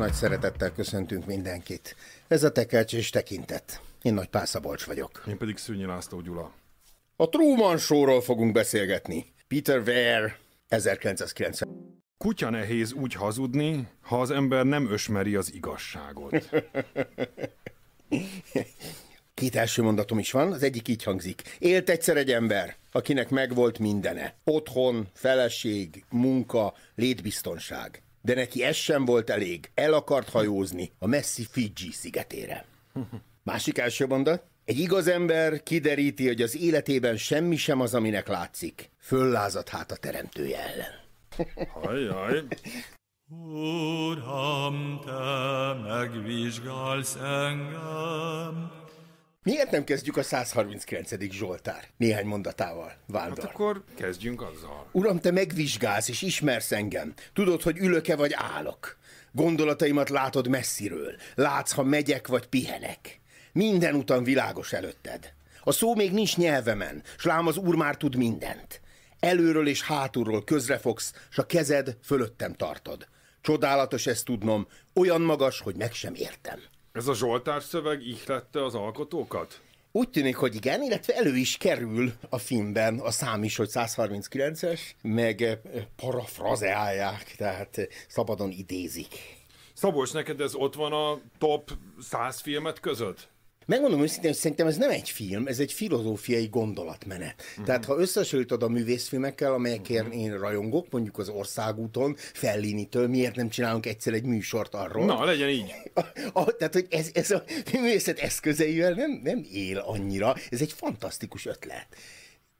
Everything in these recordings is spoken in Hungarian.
nagy szeretettel köszöntünk mindenkit. Ez a Tekercs és Tekintet. Én Nagy Pászabolcs vagyok. Én pedig Szűnyi László Gyula. A Truman Showról fogunk beszélgetni. Peter Ware 1990. Kutya nehéz úgy hazudni, ha az ember nem ösmeri az igazságot. Két első mondatom is van, az egyik így hangzik. Élt egyszer egy ember, akinek megvolt mindene. Otthon, feleség, munka, létbiztonság de neki ez sem volt elég. El akart hajózni a messzi Fiji szigetére. Másik első mondat. Egy igaz ember kideríti, hogy az életében semmi sem az, aminek látszik. Föllázat hát a teremtője ellen. Hajjaj! Uram, te megvizsgálsz engem, Miért nem kezdjük a 139. Zsoltár néhány mondatával, Vándor? Hát akkor kezdjünk azzal. Uram, te megvizsgálsz és ismersz engem. Tudod, hogy ülök-e vagy állok. Gondolataimat látod messziről. Látsz, ha megyek vagy pihenek. Minden utam világos előtted. A szó még nincs nyelvemen, s lám az úr már tud mindent. Előről és hátulról közrefogsz, s a kezed fölöttem tartod. Csodálatos ezt tudnom, olyan magas, hogy meg sem értem. Ez a Zsoltár szöveg ihlette az alkotókat? Úgy tűnik, hogy igen, illetve elő is kerül a filmben a szám is, hogy 139-es, meg eh, parafrazeálják, tehát eh, szabadon idézik. Szabolcs, neked ez ott van a top 100 filmet között? megmondom őszintén, hogy szerintem ez nem egy film, ez egy filozófiai gondolatmenet. Uh-huh. Tehát ha összehasonlítod a művészfilmekkel, amelyekért uh-huh. én rajongok, mondjuk az országúton, Fellinitől, miért nem csinálunk egyszer egy műsort arról? Na, legyen így. A, a, tehát, hogy ez, ez a művészet eszközeivel nem, nem él annyira. Ez egy fantasztikus ötlet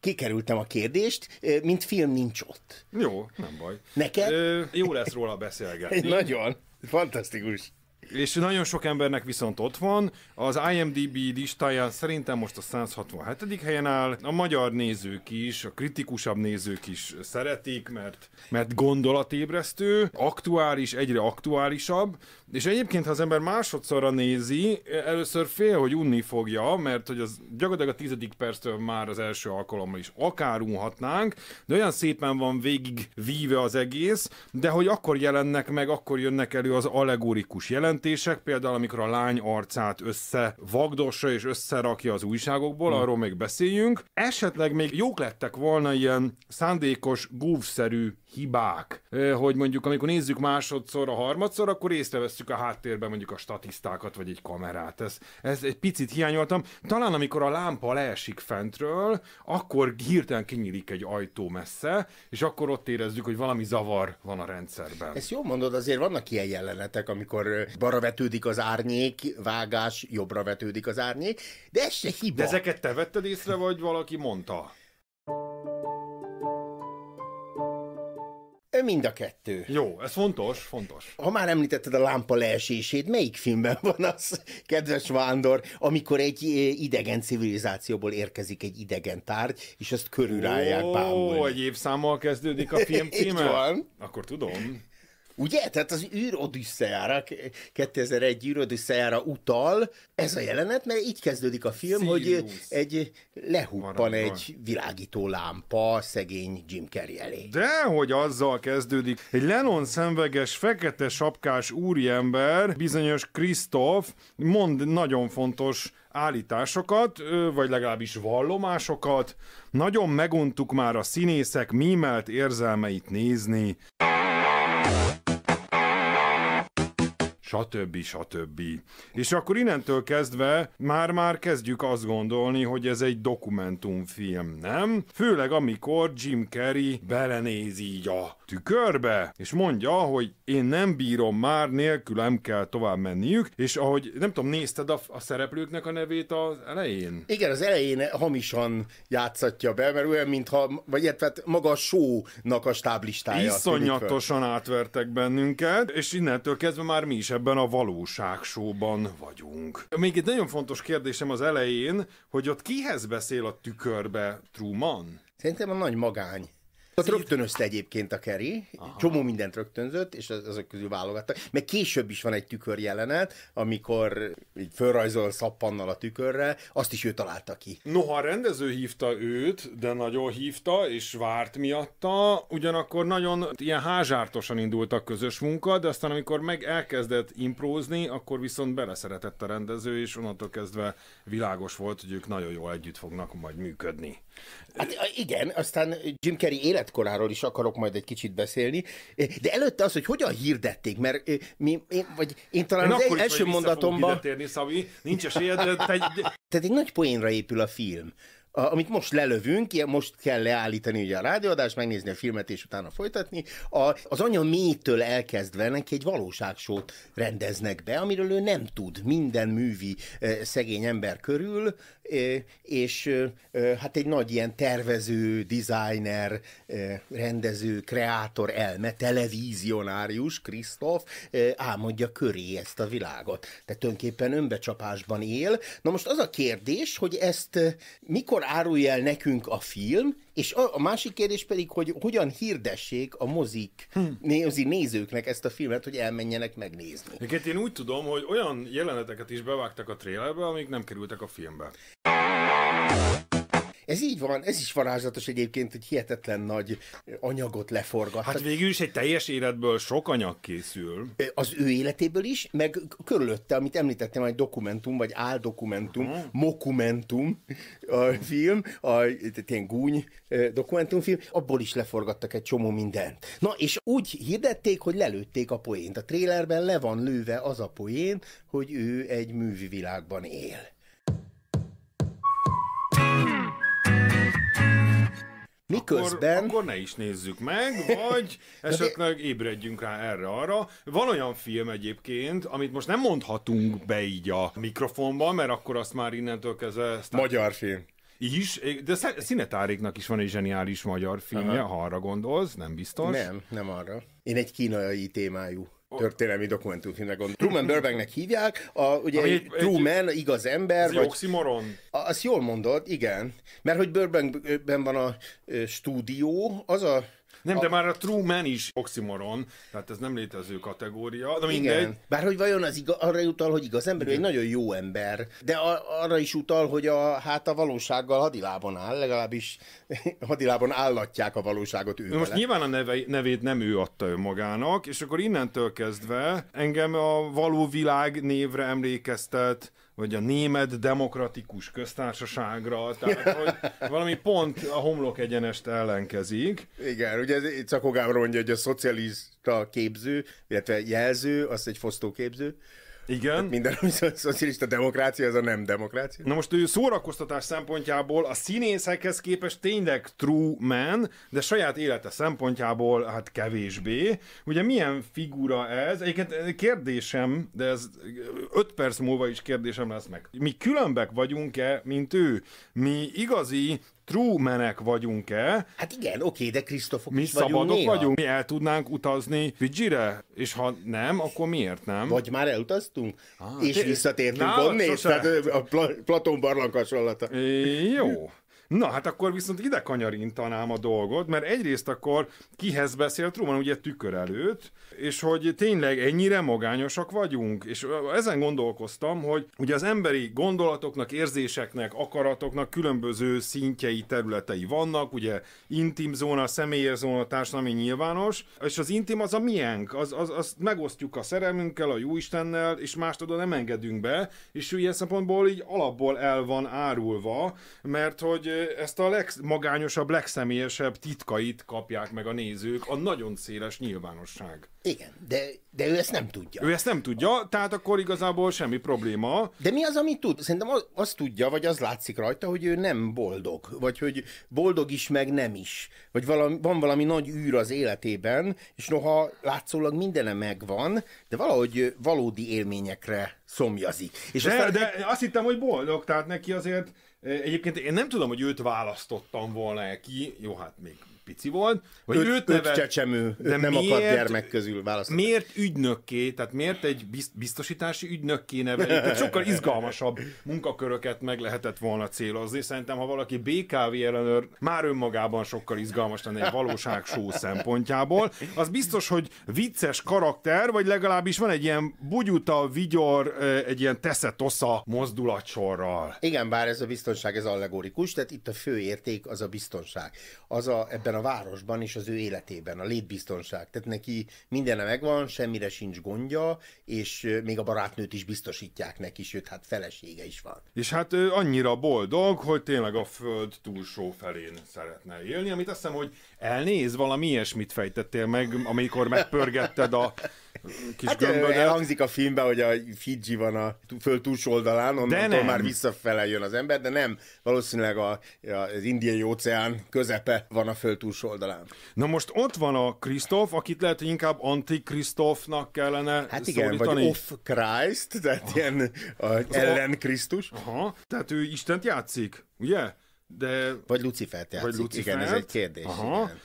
kikerültem a kérdést, mint film nincs ott. Jó, nem baj. Neked? Ö, jó lesz róla beszélgetni. Nagyon, fantasztikus. És nagyon sok embernek viszont ott van. Az IMDB listáján szerintem most a 167. helyen áll. A magyar nézők is, a kritikusabb nézők is szeretik, mert, mert gondolatébresztő, aktuális, egyre aktuálisabb. És egyébként, ha az ember másodszorra nézi, először fél, hogy unni fogja, mert hogy az gyakorlatilag a tizedik perctől már az első alkalommal is akár unhatnánk, de olyan szépen van végig víve az egész, de hogy akkor jelennek meg, akkor jönnek elő az allegorikus jelent döntések, például amikor a lány arcát össze vagdossa és összerakja az újságokból, mm. arról még beszéljünk. Esetleg még jók lettek volna ilyen szándékos, gúvszerű hibák, hogy mondjuk amikor nézzük másodszor, a harmadszor, akkor észrevesszük a háttérben mondjuk a statisztákat vagy egy kamerát. Ez, ez egy picit hiányoltam. Talán amikor a lámpa leesik fentről, akkor hirtelen kinyílik egy ajtó messze, és akkor ott érezzük, hogy valami zavar van a rendszerben. Ezt jól mondod, azért vannak ilyen jelenetek, amikor balra vetődik az árnyék, vágás, jobbra vetődik az árnyék, de ez se hiba. De ezeket te vetted észre, vagy valaki mondta? Mind a kettő. Jó, ez fontos, fontos. Ha már említetted a lámpa leesését, melyik filmben van az, kedves Vándor, amikor egy idegen civilizációból érkezik egy idegen tárgy, és ezt körülrálják bámulni? Ó, egy évszámmal kezdődik a film címe? van. Akkor tudom. Ugye? Tehát az űrodüsszeára, 2001 űrodüsszeára utal ez a jelenet, mert így kezdődik a film, Sirius. hogy egy lehuppan egy világító lámpa szegény Jim Carrey elé. De hogy azzal kezdődik, egy lenon szemveges, fekete sapkás úriember, bizonyos Krisztof, mond nagyon fontos állításokat, vagy legalábbis vallomásokat. Nagyon meguntuk már a színészek mímelt érzelmeit nézni stb. stb. És akkor innentől kezdve már-már kezdjük azt gondolni, hogy ez egy dokumentumfilm, nem? Főleg amikor Jim Carrey belenéz így a tükörbe, és mondja, hogy én nem bírom már, nélkülem kell tovább menniük, és ahogy, nem tudom, nézted a, a szereplőknek a nevét az elején? Igen, az elején hamisan játszatja be, mert olyan, mintha, vagy illetve hát maga a show-nak a stáblistája. Iszonyatosan átvertek bennünket, és innentől kezdve már mi is ebben a valóságsóban vagyunk. Még egy nagyon fontos kérdésem az elején, hogy ott kihez beszél a tükörbe Truman? Szerintem a nagy magány. Ott rögtönözte egyébként a Keri, csomó mindent rögtönzött, és azok közül válogattak. Meg később is van egy tükör jelenet, amikor így fölrajzol szappannal a tükörre, azt is ő találta ki. Noha a rendező hívta őt, de nagyon hívta, és várt miatta, ugyanakkor nagyon ilyen házártosan indult a közös munka, de aztán amikor meg elkezdett imprózni, akkor viszont beleszeretett a rendező, és onnantól kezdve világos volt, hogy ők nagyon jól együtt fognak majd működni. Hát igen, aztán Jim Carrey életkoráról is akarok majd egy kicsit beszélni, de előtte az, hogy hogyan hirdették, mert mi, én, vagy én talán én az akkor első mondatomban... Szabi, nincs esélye, de te... Tehát egy nagy poénra épül a film. A, amit most lelövünk, most kell leállítani ugye a rádióadást, megnézni a filmet és utána folytatni, a, az anya mélytől elkezdve neki egy valóságsót rendeznek be, amiről ő nem tud minden művi e, szegény ember körül, és hát egy nagy ilyen tervező, designer, rendező, kreátor, elme, televízionárius, Krisztof álmodja köré ezt a világot. Tehát tulajdonképpen önbecsapásban él. Na most az a kérdés, hogy ezt mikor árulja el nekünk a film, és a, a másik kérdés pedig, hogy hogyan hirdessék a mozik, hmm. nézőknek ezt a filmet, hogy elmenjenek megnézni. Egyébként én úgy tudom, hogy olyan jeleneteket is bevágtak a trélerbe, amik nem kerültek a filmbe. Ez így van, ez is varázslatos egyébként, hogy hihetetlen nagy anyagot leforgat. Hát végül is egy teljes életből sok anyag készül. Az ő életéből is, meg körülötte, amit említettem, egy dokumentum, vagy áldokumentum, uh-huh. mokumentum a film, a ilyen gúny dokumentumfilm, abból is leforgattak egy csomó mindent. Na, és úgy hirdették, hogy lelőtték a poént. A trélerben le van lőve az a poén, hogy ő egy művi világban él. Miközben... Akkor, akkor ne is nézzük meg, vagy esetleg ébredjünk rá erre-arra. Van olyan film egyébként, amit most nem mondhatunk be így a mikrofonba, mert akkor azt már innentől kezdve... Magyar film. Is, de Szinetáréknak is van egy zseniális magyar filmje, Aha. ha arra gondolsz, nem biztos. Nem, nem arra. Én egy kínai témájú történelmi dokumentumfilmnek gondolom. Truman Burbanknek hívják, a, ugye egy, Truman, egy, igaz ember. Az vagy, oxymoron. Azt jól mondod, igen. Mert hogy Burbankben van a stúdió, az a nem, a... de már a True Man is oximoron, tehát ez nem létező kategória. De mindegy. Igen. Bár hogy vajon az iga, arra utal, hogy igaz ember, egy nagyon jó ember, de a, arra is utal, hogy a, hát a valósággal hadilában áll, legalábbis hadilában állatják a valóságot ő Most nyilván a neve, nevét nem ő adta önmagának, és akkor innentől kezdve engem a való világ névre emlékeztet vagy a német demokratikus köztársaságra, tehát hogy valami pont a homlok egyenest ellenkezik. Igen, ugye itt Szakogám mondja, hogy a szocialista képző, illetve jelző, az egy fosztóképző, igen. Tehát minden, ami szocialista demokrácia, az a nem demokrácia. Na most ő szórakoztatás szempontjából a színészekhez képest tényleg true man, de saját élete szempontjából hát kevésbé. Ugye milyen figura ez? Egyébként kérdésem, de ez öt perc múlva is kérdésem lesz meg. Mi különbek vagyunk-e, mint ő? Mi igazi Trumanek vagyunk-e? Hát igen, oké, de Krisztofok Mi is vagyunk szabadok néha. vagyunk, mi el tudnánk utazni Fidzsire? És ha nem, akkor miért nem? Vagy már elutaztunk, ah, és visszatértünk, Na, onnél, tehát a Platón barlang hasonlata. Jó. Na, hát akkor viszont ide kanyarintanám a dolgot, mert egyrészt akkor kihez beszélt Truman, ugye tükör előtt, és hogy tényleg ennyire magányosak vagyunk, és ezen gondolkoztam, hogy ugye az emberi gondolatoknak, érzéseknek, akaratoknak különböző szintjei, területei vannak, ugye intim zóna, személyes zóna, társadalmi nyilvános, és az intim az a miénk, az, az, azt megosztjuk a szerelmünkkel, a jóistennel, és mást oda nem engedünk be, és ilyen szempontból így alapból el van árulva, mert hogy ezt a leg, magányosabb, legszemélyesebb titkait kapják meg a nézők, a nagyon széles nyilvánosság. Igen, de, de ő ezt nem tudja. Ő ezt nem tudja, tehát akkor igazából semmi probléma. De mi az, amit tud? Szerintem az, az tudja, vagy az látszik rajta, hogy ő nem boldog, vagy hogy boldog is, meg nem is. Vagy valami, van valami nagy űr az életében, és noha látszólag mindene megvan, de valahogy valódi élményekre szomjazik. És de, aztán... de azt hittem, hogy boldog, tehát neki azért Egyébként én nem tudom, hogy őt választottam volna ki, jó, hát még pici volt, hogy Ö, őt nevet... csecsemő, de nem miért, akart gyermek közül választani. Miért ügynökké, tehát miért egy biztosítási ügynökké nevelik? Tehát sokkal izgalmasabb munkaköröket meg lehetett volna célozni. Szerintem, ha valaki BKV ellenőr, már önmagában sokkal izgalmas lenne egy valóság show szempontjából. Az biztos, hogy vicces karakter, vagy legalábbis van egy ilyen bugyuta, vigyor, egy ilyen teszetosza mozdulatsorral. Igen, bár ez a biztonság, ez allegorikus, tehát itt a fő érték az a biztonság. Az a, ebben ebben a városban és az ő életében, a létbiztonság. Tehát neki mindene megvan, semmire sincs gondja, és még a barátnőt is biztosítják neki, sőt, hát felesége is van. És hát ő annyira boldog, hogy tényleg a föld túlsó felén szeretne élni, amit azt hiszem, hogy elnéz valami ilyesmit fejtettél meg, amikor megpörgetted a kis hát gömbödet. elhangzik a filmben, hogy a Fiji van a föld túlsó oldalán, onnantól már visszafele jön az ember, de nem. Valószínűleg a, az indiai óceán közepe van a föld túlsó oldalán. Na most ott van a Kristóf, akit lehet, hogy inkább Antikristófnak kellene Hát igen, szólítani. vagy off Christ, tehát ah. ilyen a, ellen Krisztus. Aha, tehát ő Istent játszik, ugye? De... Vagy Lucifert játszik, vagy Lucifert. igen, ez egy kérdés. Aha. Igen.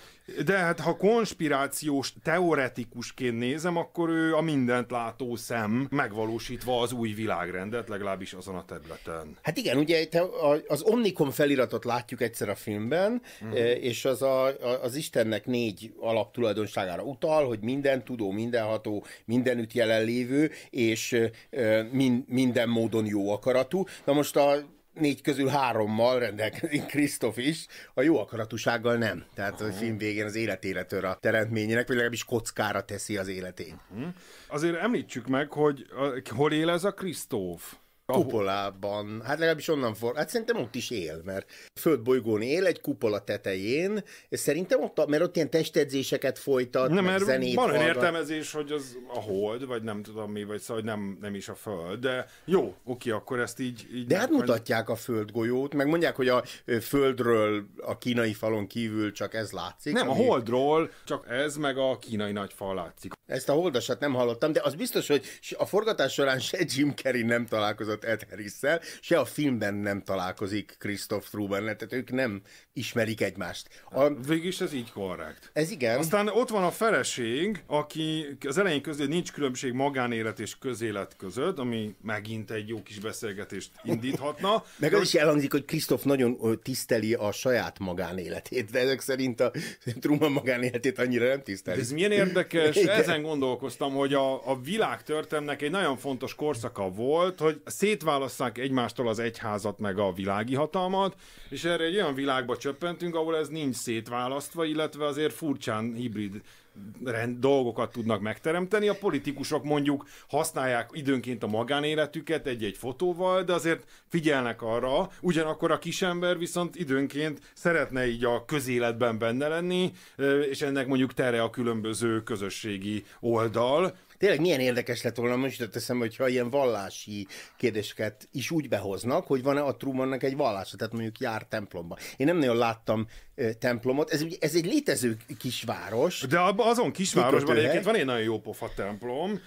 De hát ha konspirációs teoretikusként nézem, akkor ő a mindent látó szem megvalósítva az új világrendet, legalábbis azon a területen. Hát igen, ugye te az Omnicom feliratot látjuk egyszer a filmben, mm. és az a, az Istennek négy alaptulajdonságára utal, hogy minden tudó, mindenható, mindenütt jelenlévő, és e, e, minden módon jó akaratú. Na most a négy közül hárommal rendelkezik Krisztof is, a jó akaratusággal nem. Tehát a film végén az életére tör a teremtményének, vagy legalábbis kockára teszi az életét. Mhm. Azért említsük meg, hogy hol él ez a Krisztóf? kupolában, hát legalábbis onnan for, hát szerintem ott is él, mert földbolygón él egy kupola tetején, és szerintem ott, mert ott ilyen testedzéseket folytat, nem, mert zenét van olyan értelmezés, hogy az a hold, vagy nem tudom mi, vagy szóval nem, nem is a föld, de jó, oké, akkor ezt így... így de hát mutatják a földgolyót, meg mondják, hogy a földről a kínai falon kívül csak ez látszik. Nem, ami... a holdról csak ez, meg a kínai nagy fal látszik. Ezt a holdasat nem hallottam, de az biztos, hogy a forgatás során se Jim Carrey nem találkozott találkozott Ed harris se a filmben nem találkozik Christoph Truman, tehát ők nem ismerik egymást. A... Hát, is ez így korrekt. Ez igen. Aztán ott van a feleség, aki az elején közül nincs különbség magánélet és közélet között, ami megint egy jó kis beszélgetést indíthatna. Meg az is elhangzik, hogy Krisztof nagyon tiszteli a saját magánéletét, de ezek szerint a Truman magánéletét annyira nem tiszteli. ez milyen érdekes, ezen gondolkoztam, hogy a, a világ egy nagyon fontos korszaka volt, hogy szétválasszák egymástól az egyházat meg a világi hatalmat, és erre egy olyan világba csöppentünk, ahol ez nincs szétválasztva, illetve azért furcsán hibrid rend, dolgokat tudnak megteremteni. A politikusok mondjuk használják időnként a magánéletüket egy-egy fotóval, de azért figyelnek arra, ugyanakkor a kisember viszont időnként szeretne így a közéletben benne lenni, és ennek mondjuk tere a különböző közösségi oldal, Tényleg milyen érdekes lett volna, most jutott eszembe, hogyha ilyen vallási kérdéseket is úgy behoznak, hogy van-e a Trumannak egy vallása, tehát mondjuk jár templomba. Én nem nagyon láttam templomot, ez, ez egy létező kisváros. De azon kisvárosban egyébként van egy nagyon jó pofa templom,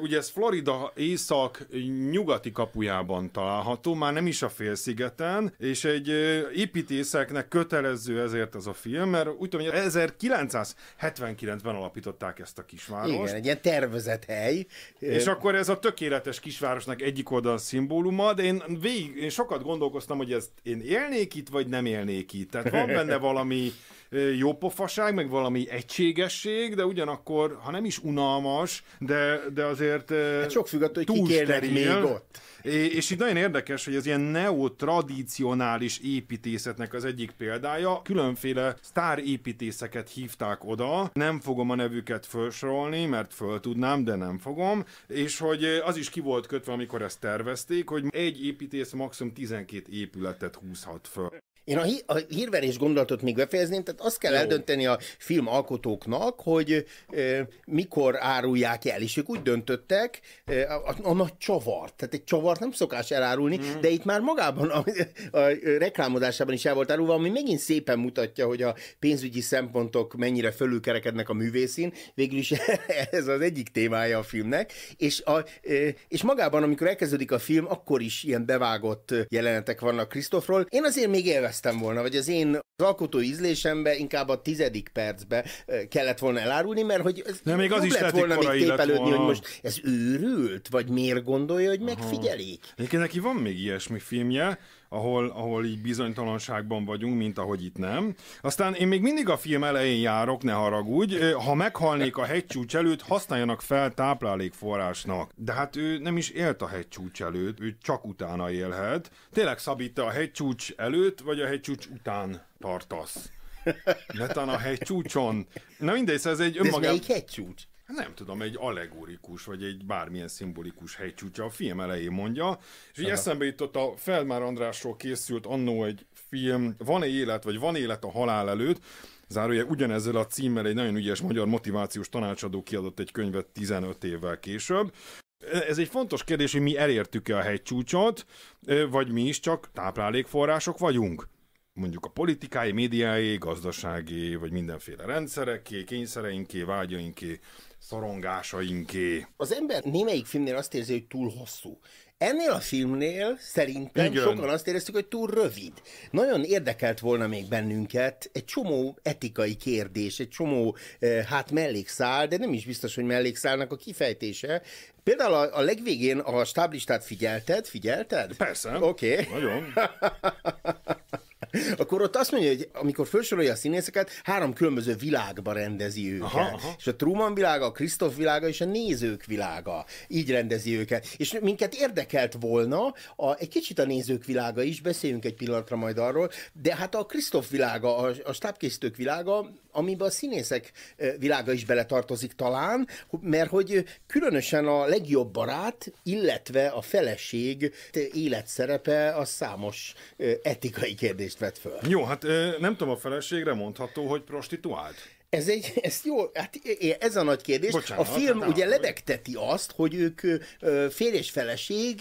Ugye ez Florida észak-nyugati kapujában található, már nem is a félszigeten, és egy építészeknek kötelező ezért ez a film, mert úgy tudom, hogy 1979-ben alapították ezt a kisvárost. Igen, egy ilyen tervezett hely. És akkor ez a tökéletes kisvárosnak egyik oldal szimbóluma, de én, végig, én sokat gondolkoztam, hogy ezt én élnék itt, vagy nem élnék itt. Tehát van benne valami jópofaság, meg valami egységesség, de ugyanakkor, ha nem is unalmas, de, de azért hát sok függ attól, hogy kikérnek még ott. És itt nagyon érdekes, hogy az ilyen neotradicionális építészetnek az egyik példája. Különféle sztár építészeket hívták oda. Nem fogom a nevüket felsorolni, mert föl tudnám, de nem fogom. És hogy az is ki volt kötve, amikor ezt tervezték, hogy egy építész maximum 12 épületet húzhat föl. Én a, hí- a hírverés gondolatot még befejezném, tehát azt kell Jó. eldönteni a film alkotóknak, hogy e, mikor árulják el, és ők úgy döntöttek, e, a, a, a nagy csavart, tehát egy csavart nem szokás elárulni, mm. de itt már magában a, a, a reklámozásában is el volt árulva, ami megint szépen mutatja, hogy a pénzügyi szempontok mennyire fölülkerekednek a művészin, végül is ez az egyik témája a filmnek, és, a, e, és magában, amikor elkezdődik a film, akkor is ilyen bevágott jelenetek vannak Krisztofról. Én azért még élvezem éreztem volna, vagy az én az alkotó ízlésembe inkább a tizedik percbe kellett volna elárulni, mert hogy nem még az is lett volna még tépelődni, volna. hogy most ez őrült, vagy miért gondolja, hogy megfigyelik. Egyébként neki van még ilyesmi filmje, ahol, ahol így bizonytalanságban vagyunk, mint ahogy itt nem. Aztán én még mindig a film elején járok, ne haragudj, ha meghalnék a hegycsúcs előtt, használjanak fel táplálékforrásnak. De hát ő nem is élt a hegycsúcs előtt, ő csak utána élhet. Tényleg Szabi, a hegycsúcs előtt, vagy a hegycsúcs után tartasz? Netán a hegycsúcson. Na mindegy, szóval ez egy önmagában... De ez melyik hegycsúcs? Hát nem tudom, egy allegorikus, vagy egy bármilyen szimbolikus helycsúcsa. A film elején mondja, és így eszembe jutott a Feldmár Andrásról készült annó egy film, Van-e élet, vagy Van élet a halál előtt, Zárója ugyanezzel a címmel egy nagyon ügyes magyar motivációs tanácsadó kiadott egy könyvet 15 évvel később. Ez egy fontos kérdés, hogy mi elértük-e a hegycsúcsot, vagy mi is csak táplálékforrások vagyunk mondjuk a politikai, médiáé, gazdasági, vagy mindenféle rendszereké, kényszereinké, vágyainké, szorongásainké. Az ember némelyik filmnél azt érzi, hogy túl hosszú. Ennél a filmnél szerintem Igen. sokan azt éreztük, hogy túl rövid. Nagyon érdekelt volna még bennünket egy csomó etikai kérdés, egy csomó eh, hát mellékszál, de nem is biztos, hogy mellékszálnak a kifejtése. Például a, a legvégén a stáblistát figyelted? Figyelted? Persze. Oké. Okay. Nagyon. Akkor ott azt mondja, hogy amikor felsorolja a színészeket, három különböző világba rendezi őket. Aha, aha. És a Truman világa, a Krisztof világa és a nézők világa. Így rendezi őket. És minket érdekelt volna a, egy kicsit a nézők világa is, beszéljünk egy pillanatra majd arról, de hát a Krisztof világa, a, a stábkészítők világa, amiben a színészek világa is beletartozik talán, mert hogy különösen a legjobb barát, illetve a feleség életszerepe a számos etikai kérdést vet föl. Jó, hát nem tudom, a feleségre mondható, hogy prostituált? Ez egy, ez jó, hát ez a nagy kérdés. Bocsánat, a film hát, ugye lebegteti azt, hogy ők fél és feleség,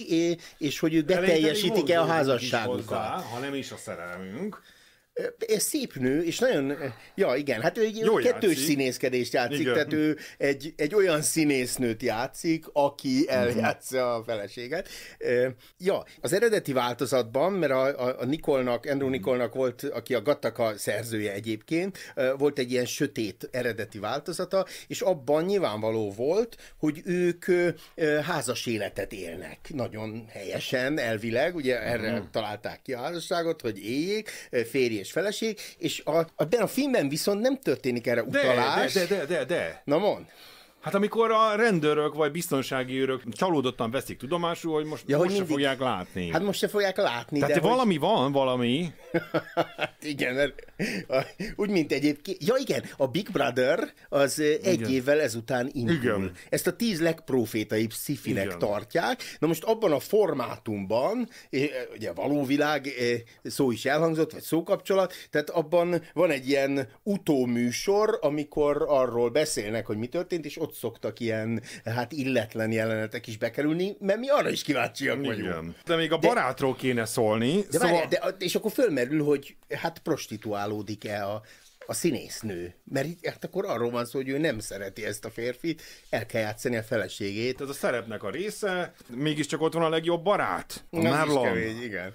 és hogy ők beteljesítik-e a házasságukat. Hozzá, ha nem is a szerelmünk, szép nő, és nagyon, ja igen, hát ő egy Jó kettős játszik. színészkedést játszik, igen. tehát ő egy, egy olyan színésznőt játszik, aki mhm. eljátsza a feleséget. Ja, az eredeti változatban, mert a, a, Nikolnak, Andrew mhm. Nikolnak volt, aki a Gattaka szerzője egyébként, volt egy ilyen sötét eredeti változata, és abban nyilvánvaló volt, hogy ők házas életet élnek, nagyon helyesen, elvileg, ugye erre uh-huh. találták ki a házasságot, hogy éljék, férj és és feleség, és a, de a filmben viszont nem történik erre utalás. De, de, de, de, de. Na mond. Hát amikor a rendőrök vagy biztonsági őrök csalódottan veszik tudomásul, hogy most, ja, most hogy mindig... se fogják látni. Hát most se fogják látni. Tehát de valami hogy... van, valami. hát igen, mert, úgy mint egyébként. Ja igen, a Big Brother az igen. évvel ezután indul. Igen. Ezt a tíz legprofétaibb szifinek igen. tartják. Na most abban a formátumban, ugye való világ szó is elhangzott, vagy szókapcsolat, tehát abban van egy ilyen utóműsor, amikor arról beszélnek, hogy mi történt, és ott ott szoktak ilyen hát illetlen jelenetek is bekerülni, mert mi arra is kíváncsiak vagyunk. Igen. De még a barátról kéne szólni. De, szóval... várjál, de és akkor fölmerül, hogy hát prostituálódik-e a, a színésznő. Mert hát akkor arról van szó, hogy ő nem szereti ezt a férfit, el kell játszani a feleségét. Ez a szerepnek a része, mégiscsak ott van a legjobb barát. A Merlon. kevés, igen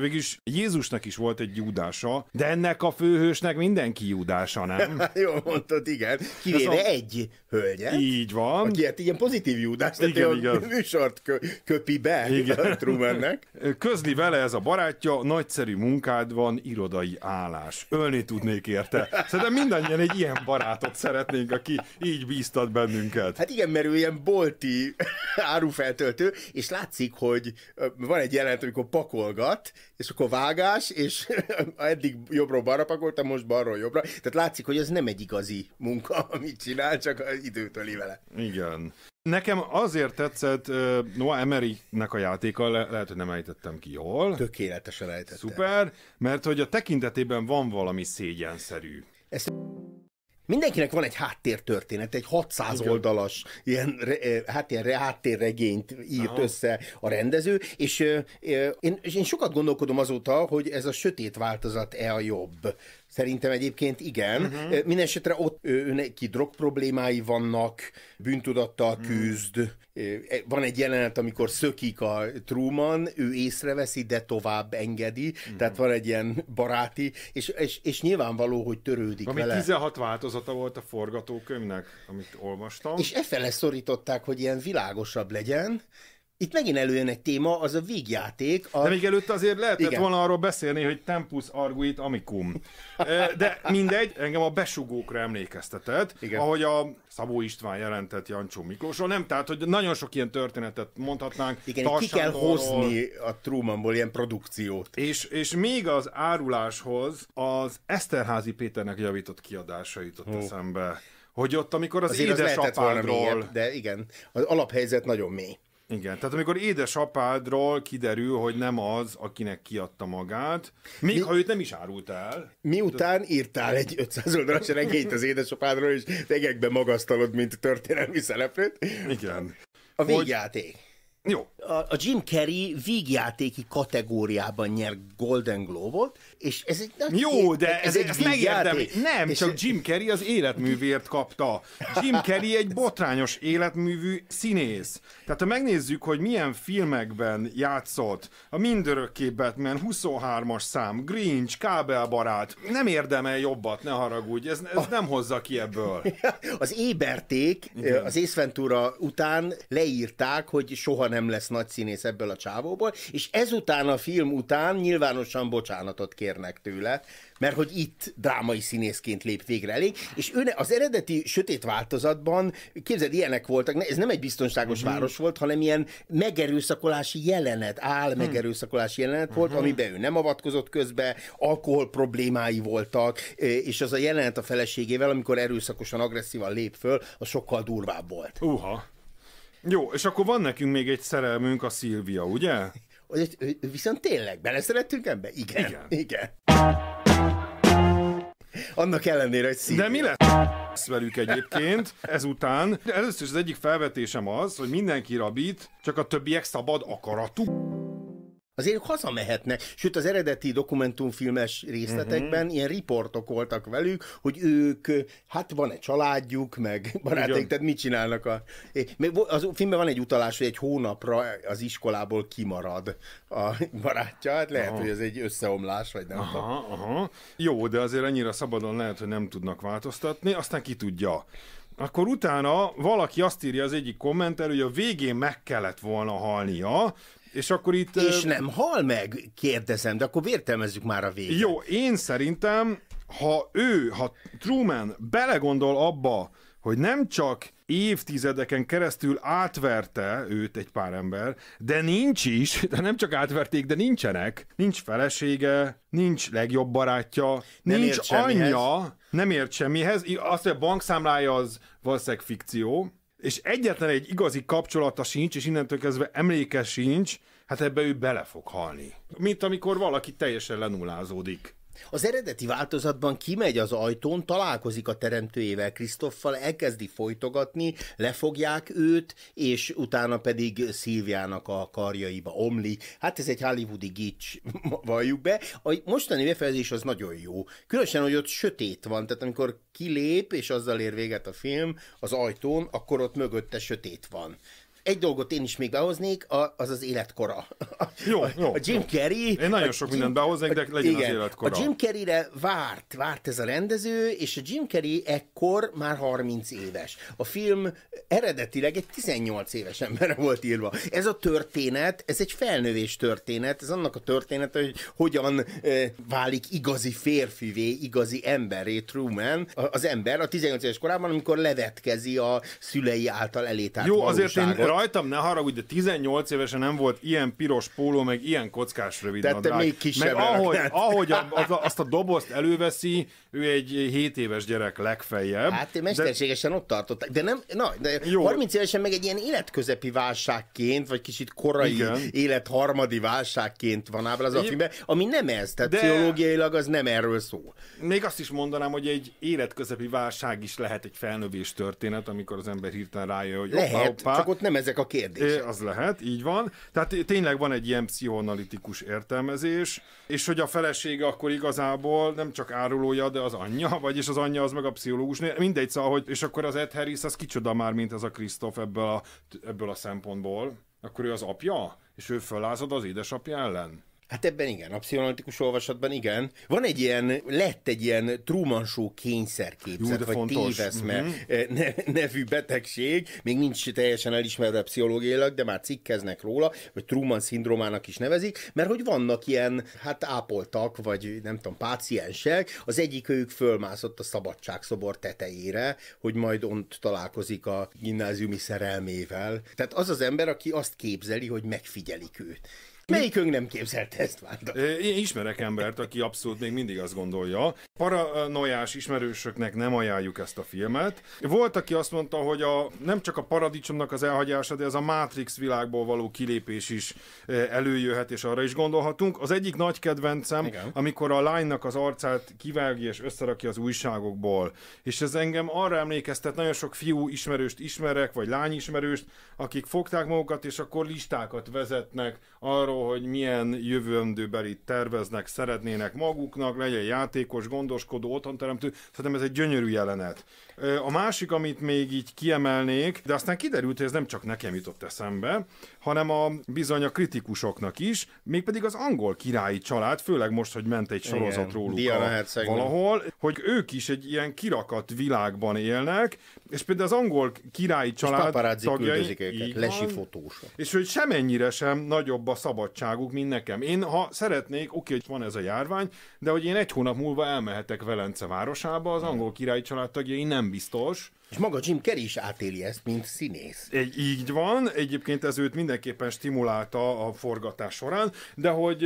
végülis Jézusnak is volt egy Júdása, de ennek a főhősnek mindenki Júdása, nem? Jó mondtad, igen. Kivéve a... egy hölgyet. Így van. Aki hát ilyen pozitív Júdás, tehát igen, igen. a műsort kö, köpi be igen. Trumannek. Közli vele ez a barátja, nagyszerű munkád van, irodai állás. Ölni tudnék érte. Szerintem mindannyian egy ilyen barátot szeretnénk, aki így bíztat bennünket. Hát igen, mert ő ilyen bolti árufeltöltő, és látszik, hogy van egy jelent, amikor pakolgat, és akkor vágás, és eddig jobbról balra pakoltam, most balról jobbra. Tehát látszik, hogy ez nem egy igazi munka, amit csinál, csak az időtöli vele. Igen. Nekem azért tetszett uh, Noah Emery-nek a játéka, le- lehet, hogy nem ejtettem ki jól. Tökéletesen ejtettem. Szuper, mert hogy a tekintetében van valami szégyenszerű. Ezt... Mindenkinek van egy háttértörténet, egy 600 Igen. oldalas ilyen, eh, hát ilyen háttérregényt írt Aha. össze a rendező, és eh, eh, én, és én sokat gondolkodom azóta, hogy ez a sötét változat-e a jobb. Szerintem egyébként igen. Uh-huh. Mindenesetre ott ő, neki drog problémái vannak, bűntudattal mhm. küzd. Uh-huh. Van egy jelenet, amikor szökik a Truman, ő észreveszi, de tovább engedi. Uh-huh. Tehát van egy ilyen baráti, és, és, és nyilvánvaló, hogy törődik Ami vele. 16 változata volt a forgatókönyvnek, amit olvastam. És efele szorították, hogy ilyen világosabb legyen, itt megint előjön egy téma, az a vígjáték. A... De még előtte azért lehetett Igen. volna arról beszélni, hogy tempus arguit amicum. De mindegy, engem a besugókra emlékeztetett, Igen. ahogy a Szabó István jelentett Jancsó Miklósról. Nem, tehát, hogy nagyon sok ilyen történetet mondhatnánk. Igen, ki kell hozni a Trumanból ilyen produkciót. És, és még az áruláshoz az Eszterházi Péternek javított kiadása jutott oh. eszembe hogy ott, amikor az Azért édesapádról... Az de igen, az alaphelyzet nagyon mély. Igen, tehát amikor édesapádról kiderül, hogy nem az, akinek kiadta magát, még mi, ha őt nem is árult el. Miután de... írtál egy 500 oldalas regényt az édesapádról, és tegekbe magasztalod, mint történelmi szereplőt. Igen. A végjáték. Hogy jó. A, a Jim Carrey vígjátéki kategóriában nyer Golden Globe-ot, és ez egy nagy Jó, de ez, ez, egy ezt megérdemli. Nem, és csak ez... Jim Carrey az életművért kapta. Jim Carrey egy botrányos életművű színész. Tehát ha megnézzük, hogy milyen filmekben játszott, a Mindörökké Batman, 23-as szám, Grinch, Kábelbarát, nem érdemel jobbat, ne haragudj, ez, ez a... nem hozza ki ebből. az éberték Igen. az észventúra után leírták, hogy soha nem nem lesz nagy színész ebből a csávóból, és ezután a film után nyilvánosan bocsánatot kérnek tőle, mert hogy itt drámai színészként lép végre elég, és ő az eredeti sötét változatban, képzeld, ilyenek voltak, ez nem egy biztonságos uh-huh. város volt, hanem ilyen megerőszakolási jelenet, áll hmm. megerőszakolási jelenet volt, uh-huh. amiben ő nem avatkozott közbe, alkohol problémái voltak, e, és az a jelenet a feleségével, amikor erőszakosan, agresszívan lép föl, az sokkal durvább volt. Uha. Jó, és akkor van nekünk még egy szerelmünk, a Szilvia, ugye? Hogy, viszont tényleg beleszerettünk ebbe? Igen. Igen. Igen. Annak ellenére, hogy Szilvia. De mi lett velük egyébként ezután? Először is az egyik felvetésem az, hogy mindenki rabít, csak a többiek szabad akaratú. Azért ők hazamehetnek, sőt az eredeti dokumentumfilmes részletekben uh-huh. ilyen riportok voltak velük, hogy ők, hát van-e családjuk, meg barátaik, tehát mit csinálnak a... Az filmben van egy utalás, hogy egy hónapra az iskolából kimarad a barátja, hát lehet, aha. hogy ez egy összeomlás, vagy nem aha, tudom. Aha. Jó, de azért annyira szabadon lehet, hogy nem tudnak változtatni, aztán ki tudja akkor utána valaki azt írja az egyik kommenter, hogy a végén meg kellett volna halnia, és akkor itt... És nem hal meg, kérdezem, de akkor vértelmezzük már a végét. Jó, én szerintem, ha ő, ha Truman belegondol abba, hogy nem csak évtizedeken keresztül átverte őt egy pár ember, de nincs is, de nem csak átverték, de nincsenek. Nincs felesége, nincs legjobb barátja, nem nincs anyja, semmihez. nem ért semmihez. Azt, hogy a bankszámlája az valószínűleg fikció, és egyetlen egy igazi kapcsolata sincs, és innentől kezdve emléke sincs, hát ebbe ő bele fog halni. Mint amikor valaki teljesen lenullázódik. Az eredeti változatban kimegy az ajtón, találkozik a teremtőjével, Krisztoffal, elkezdi folytogatni, lefogják őt, és utána pedig Szilviának a karjaiba omli. Hát ez egy hollywoodi gics, valljuk be. A mostani befejezés az nagyon jó. Különösen, hogy ott sötét van, tehát amikor kilép, és azzal ér véget a film az ajtón, akkor ott mögötte sötét van. Egy dolgot én is még behoznék, a, az az életkora. Jó, jó. A Jim Carrey... Én nagyon sok Jim, mindent behoznék, de legyen igen, az életkora. A Jim Carreyre várt, várt ez a rendező, és a Jim Carrey ekkor már 30 éves. A film eredetileg egy 18 éves emberre volt írva. Ez a történet, ez egy felnövés történet, ez annak a történet, hogy hogyan e, válik igazi férfivé, igazi emberré Truman, az ember a 18 éves korában, amikor levetkezi a szülei által elétárt Jó, valóságot. azért én rajtam, ne haragudj, de 18 évesen nem volt ilyen piros póló, meg ilyen kockás rövid Tehát te még kisebb Meg ahogy, ahogy a, az, azt a dobozt előveszi, ő egy 7 éves gyerek legfeljebb. Hát én mesterségesen de... ott tartották, de nem, na, de Jó. 30 évesen meg egy ilyen életközepi válságként, vagy kicsit korai Igen. élet harmadi válságként van ábráz a filmben, ami nem ez, tehát de... pszichológiailag az nem erről szól. Még azt is mondanám, hogy egy életközepi válság is lehet egy felnövés történet, amikor az ember hirtelen rájön, hogy lehet, opa, opa, csak ott nem ezek a kérdések. Az lehet, így van. Tehát tényleg van egy ilyen pszichoanalitikus értelmezés, és hogy a felesége akkor igazából nem csak árulója, de az anyja, vagyis az anyja az meg a pszichológus, mindegy, szóval, hogy, és akkor az Ed Harris az kicsoda már, mint ez a Kristoff ebből a, ebből a szempontból, akkor ő az apja, és ő föllázad az édesapja ellen. Hát ebben igen, a pszichoanalitikus olvasatban igen. Van egy ilyen, lett egy ilyen Truman Show kényszerképzet, Jú, vagy fontos. téveszme mm-hmm. nevű betegség, még nincs teljesen elismerve pszichológiailag, de már cikkeznek róla, hogy Truman szindrómának is nevezik, mert hogy vannak ilyen, hát ápoltak, vagy nem tudom, páciensek, az egyik ők fölmászott a szabadságszobor tetejére, hogy majd ott találkozik a gimnáziumi szerelmével. Tehát az az ember, aki azt képzeli, hogy megfigyelik őt Melyikünk nem képzelt ezt már? Én ismerek embert, aki abszolút még mindig azt gondolja. Paranoiás ismerősöknek nem ajánljuk ezt a filmet. Volt, aki azt mondta, hogy a, nem csak a paradicsomnak az elhagyása, de ez a Matrix világból való kilépés is előjöhet, és arra is gondolhatunk. Az egyik nagy kedvencem, Igen. amikor a lánynak az arcát kivágja és összerakja az újságokból. És ez engem arra emlékeztet, nagyon sok fiú ismerőst ismerek, vagy lány ismerőst, akik fogták magukat, és akkor listákat vezetnek arról, arról, hogy milyen jövőmdőbeli terveznek, szeretnének maguknak, legyen játékos, gondoskodó, otthonteremtő. Szerintem ez egy gyönyörű jelenet. A másik, amit még így kiemelnék, de aztán kiderült, hogy ez nem csak nekem jutott eszembe, hanem a bizony a kritikusoknak is, mégpedig az angol királyi család, főleg most, hogy ment egy sorozat Igen, róluk a, valahol, hogy ők is egy ilyen kirakat világban élnek, és például az angol királyi család tagjai... Őket, lesi fotósok. És hogy semennyire sem nagyobb a szabadságuk, mint nekem. Én, ha szeretnék, oké, hogy van ez a járvány, de hogy én egy hónap múlva elmehetek Velence városába, az angol királyi család tagjai nem nem biztos. És maga Jim Carrey is átéli ezt, mint színész. Egy, így van, egyébként ez őt mindenképpen stimulálta a forgatás során, de hogy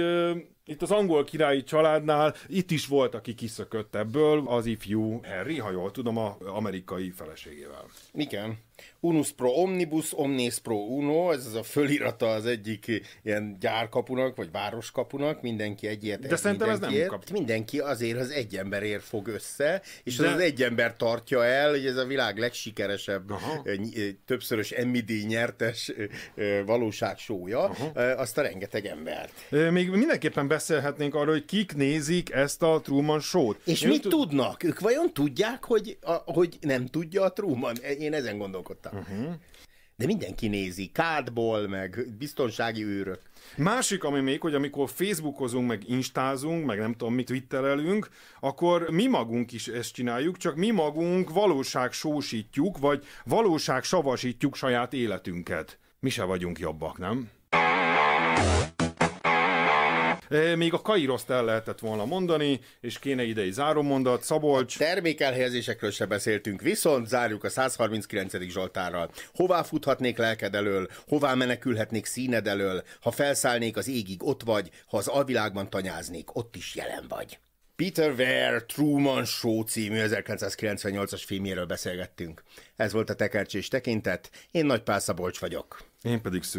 itt az angol királyi családnál itt is volt, aki kiszökött ebből, az ifjú Harry, ha jól tudom, a amerikai feleségével. Igen. Unus pro omnibus, omnes pro uno, ez az a fölirata az egyik ilyen gyárkapunak, vagy városkapunak, mindenki egy De szerintem ez nem kap. Mindenki azért az egy emberért fog össze, és De... az, az egy ember tartja el, hogy ez a világ legsikeresebb, Aha. többszörös MD nyertes valóságsója, Aha. azt a rengeteg embert. Még mindenképpen beszélhetnénk arról, hogy kik nézik ezt a Truman Show-t. És Én mit tud... tudnak? Ők vajon tudják, hogy, a, hogy nem tudja a Truman? Én ezen gondolkodtam. Uh-huh. De mindenki nézi, kádból, meg biztonsági őrök. Másik, ami még, hogy amikor Facebookozunk, meg Instázunk, meg nem tudom, mit Twitterelünk, akkor mi magunk is ezt csináljuk, csak mi magunk valóság sósítjuk, vagy valóság savasítjuk saját életünket. Mi se vagyunk jobbak, nem? Még a kairoszt el lehetett volna mondani, és kéne idei zárómondat, Szabolcs. A termékelhelyezésekről se beszéltünk, viszont zárjuk a 139. Zsoltárral. Hová futhatnék lelked elől, hová menekülhetnék színed elől, ha felszállnék az égig, ott vagy, ha az alvilágban tanyáznék, ott is jelen vagy. Peter Ware Truman Show című 1998-as filmjéről beszélgettünk. Ez volt a tekercsés tekintet, én Nagy Pál Szabolcs vagyok. Én pedig Szűny